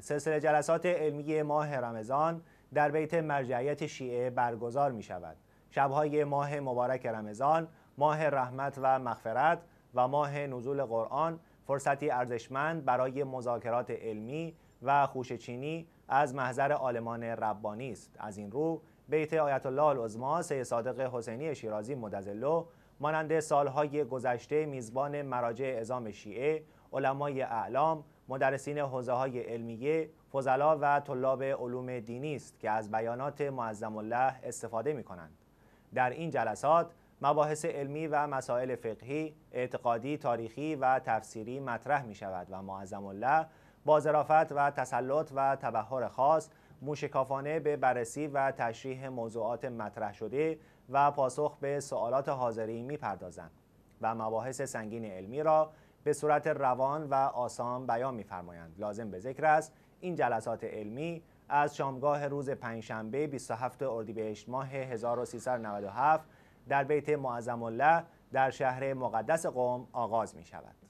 سلسله جلسات علمی ماه رمضان در بیت مرجعیت شیعه برگزار می شود. شبهای ماه مبارک رمضان، ماه رحمت و مغفرت و ماه نزول قرآن فرصتی ارزشمند برای مذاکرات علمی و چینی از محضر عالمان ربانی است. از این رو بیت آیت الله العظما سید صادق حسینی شیرازی مدظله مانند سالهای گذشته میزبان مراجع اعزام شیعه، علمای اعلام، مدرسین حوزه های علمیه، فضلا و طلاب علوم دینی است که از بیانات معظم الله استفاده می کنند. در این جلسات مباحث علمی و مسائل فقهی، اعتقادی، تاریخی و تفسیری مطرح می شود و معظم الله با ظرافت و تسلط و تبهر خاص موشکافانه به بررسی و تشریح موضوعات مطرح شده و پاسخ به سوالات حاضری میپردازند و مباحث سنگین علمی را به صورت روان و آسان بیان میفرمایند لازم به ذکر است این جلسات علمی از شامگاه روز پنجشنبه 27 اردیبهشت ماه 1397 در بیت معظم الله در شهر مقدس قوم آغاز می شود.